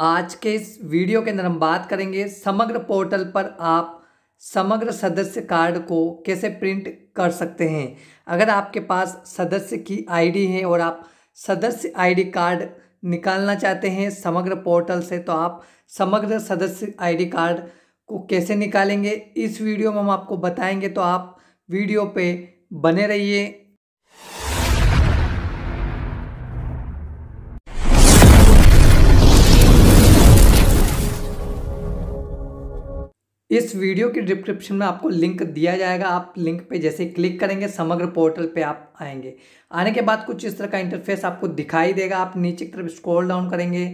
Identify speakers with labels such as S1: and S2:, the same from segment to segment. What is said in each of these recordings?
S1: आज के इस वीडियो के अंदर हम बात करेंगे समग्र पोर्टल पर आप समग्र सदस्य कार्ड को कैसे प्रिंट कर सकते हैं अगर आपके पास सदस्य की आईडी है और आप सदस्य आईडी कार्ड निकालना चाहते हैं समग्र पोर्टल से तो आप समग्र सदस्य आईडी कार्ड को कैसे निकालेंगे इस वीडियो में हम आपको बताएंगे तो आप वीडियो पे बने रहिए इस वीडियो के डिस्क्रिप्शन में आपको लिंक दिया जाएगा आप लिंक पे जैसे क्लिक करेंगे समग्र पोर्टल पे आप आएंगे आने के बाद कुछ इस तरह का इंटरफेस आपको दिखाई देगा आप नीचे की तरफ स्क्रॉल डाउन करेंगे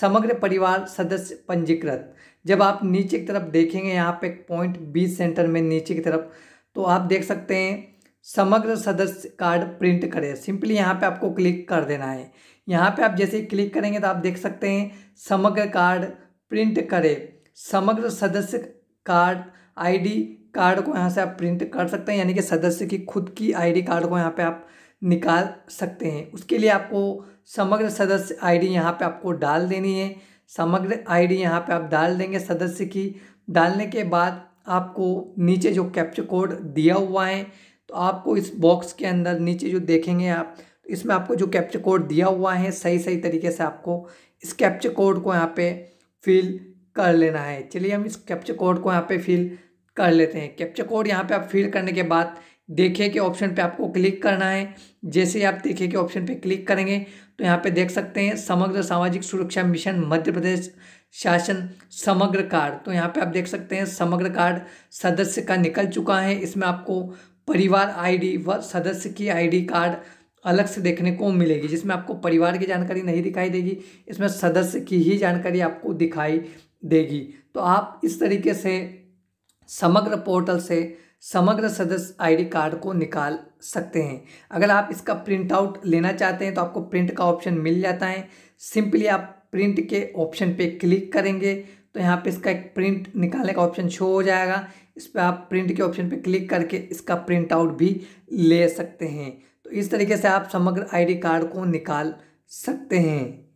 S1: समग्र परिवार सदस्य पंजीकृत जब आप नीचे की तरफ देखेंगे यहाँ पे पॉइंट बीस सेंटर में नीचे की तरफ तो आप देख सकते हैं समग्र सदस्य कार्ड प्रिंट करें सिंपली यहाँ पर आपको क्लिक कर देना है यहाँ पर आप जैसे क्लिक करेंगे तो आप देख सकते हैं समग्र कार्ड प्रिंट करें समग्र सदस्य कार्ड आईडी कार्ड को यहाँ से आप प्रिंट कर सकते हैं यानी कि सदस्य की खुद की आईडी कार्ड को यहाँ पे आप निकाल सकते हैं उसके लिए आपको समग्र सदस्य आईडी यहाँ पर आपको डाल देनी है समग्र आईडी यहाँ पर आप डाल देंगे सदस्य की डालने के बाद आपको नीचे जो कैप्चर कोड दिया हुआ है तो आपको इस बॉक्स के अंदर नीचे जो देखेंगे आप तो इसमें आपको जो कैप्चर कोड दिया हुआ है सही सही तरीके से आपको इस कैप्चर कोड को यहाँ पे फिल कर लेना है चलिए हम इस कैप्चर कोड को यहाँ पे फिल कर लेते हैं कैप्चर कोड यहाँ पे आप फिल करने के बाद देखे के ऑप्शन पे आपको क्लिक करना है जैसे आप देखे के ऑप्शन पे क्लिक करेंगे तो यहाँ पे देख सकते हैं समग्र सामाजिक सुरक्षा मिशन मध्य प्रदेश शासन समग्र कार्ड तो यहाँ पे आप देख सकते हैं समग्र कार्ड सदस्य का निकल चुका है इसमें आपको परिवार आई व सदस्य की आई कार्ड अलग से देखने को मिलेगी जिसमें आपको परिवार की जानकारी नहीं दिखाई देगी इसमें सदस्य की ही जानकारी आपको दिखाई देगी तो आप इस तरीके से समग्र पोर्टल से समग्र सदस्य आईडी कार्ड को निकाल सकते हैं अगर आप इसका प्रिंट आउट लेना चाहते हैं तो आपको प्रिंट का ऑप्शन मिल जाता है सिंपली आप प्रिंट के ऑप्शन पे क्लिक करेंगे तो यहाँ पे इसका एक प्रिंट निकालने का ऑप्शन शो हो जाएगा इस पर आप प्रिंट के ऑप्शन पे क्लिक करके इसका प्रिंट आउट भी ले सकते हैं तो इस तरीके से आप समग्र आईडी कार्ड को निकाल सकते हैं